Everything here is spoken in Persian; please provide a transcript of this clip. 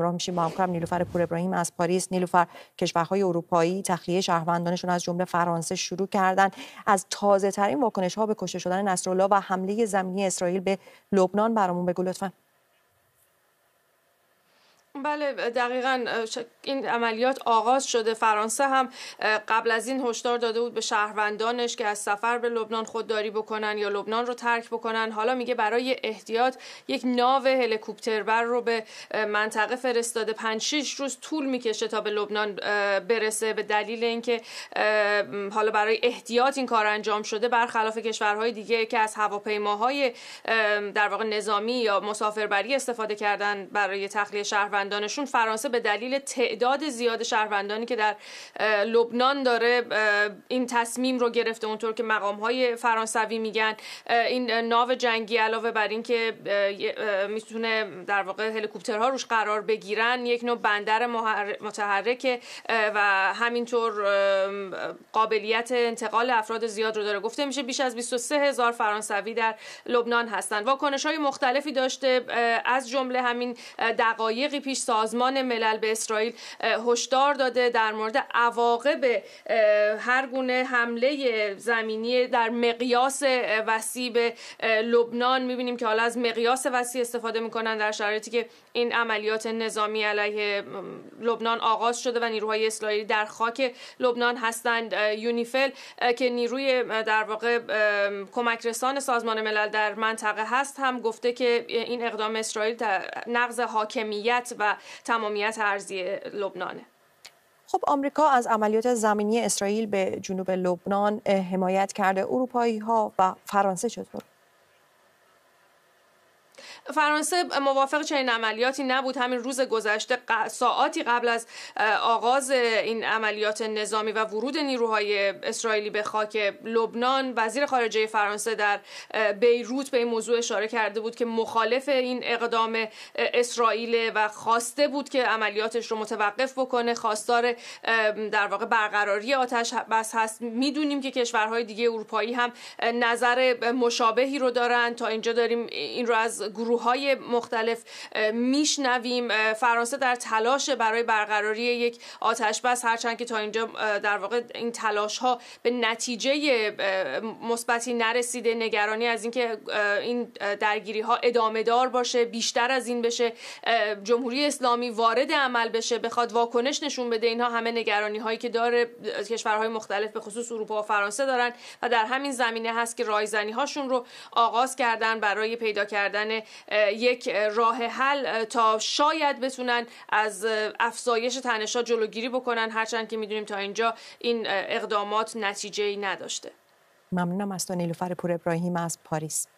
همراه میشیم با همکارم نیلوفر پور ابراهیم از پاریس نیلوفر کشورهای اروپایی تخلیه شهروندانشون از جمله فرانسه شروع کردن از تازه ترین واکنش ها به کشته شدن نصرالله و حمله زمینی اسرائیل به لبنان برامون بگو لطفاً بله دقیقا این عملیات آغاز شده فرانسه هم قبل از این هشدار داده بود به شهروندانش که از سفر به لبنان خودداری بکنن یا لبنان رو ترک بکنن حالا میگه برای احتیاط یک ناو هلیکوپتربر رو به منطقه فرستاده 5 6 روز طول میکشه تا به لبنان برسه به دلیل اینکه حالا برای احتیاط این کار انجام شده برخلاف کشورهای دیگه که از هواپیماهای در واقع نظامی یا مسافربری استفاده کردن برای تخلیه شهروندان شهروندانشون فرانسه به دلیل تعداد زیاد شهروندانی که در لبنان داره این تصمیم رو گرفته اونطور که مقام های فرانسوی میگن این ناو جنگی علاوه بر اینکه میتونه در واقع هلیکوپترها روش قرار بگیرن یک نوع بندر متحرک و همینطور قابلیت انتقال افراد زیاد رو داره گفته میشه بیش از 23 هزار فرانسوی در لبنان هستن واکنش های مختلفی داشته از جمله همین دقایقی پیش سازمان ملل به اسرائیل هشدار داده در مورد عواقب هر گونه حمله زمینی در مقیاس وسیع به لبنان میبینیم که حالا از مقیاس وسیع استفاده میکنن در شرایطی که این عملیات نظامی علیه لبنان آغاز شده و نیروهای اسرائیلی در خاک لبنان هستند یونیفل که نیروی در واقع کمک رسان سازمان ملل در منطقه هست هم گفته که این اقدام اسرائیل نقض حاکمیت و تمامیت ارزی لبنانه خب آمریکا از عملیات زمینی اسرائیل به جنوب لبنان حمایت کرده اروپایی ها و فرانسه چطور؟ فرانسه موافق چنین عملیاتی نبود همین روز گذشته ساعاتی قبل از آغاز این عملیات نظامی و ورود نیروهای اسرائیلی به خاک لبنان وزیر خارجه فرانسه در بیروت به این موضوع اشاره کرده بود که مخالف این اقدام اسرائیل و خواسته بود که عملیاتش رو متوقف بکنه خواستار در واقع برقراری آتش بس هست میدونیم که کشورهای دیگه اروپایی هم نظر مشابهی رو دارن تا اینجا داریم این رو از گروه های مختلف میشنویم فرانسه در تلاش برای برقراری یک آتش بس هرچند که تا اینجا در واقع این تلاش ها به نتیجه مثبتی نرسیده نگرانی از اینکه این درگیری ها ادامه دار باشه بیشتر از این بشه جمهوری اسلامی وارد عمل بشه بخواد واکنش نشون بده اینها همه نگرانی هایی که داره کشورهای مختلف به خصوص اروپا و فرانسه دارن و در همین زمینه هست که رایزنی هاشون رو آغاز کردن برای پیدا کردن یک راه حل تا شاید بتونن از افزایش تنشا جلوگیری بکنن هرچند که میدونیم تا اینجا این اقدامات نتیجه ای نداشته ممنونم از تو نیلوفر پور ابراهیم از پاریس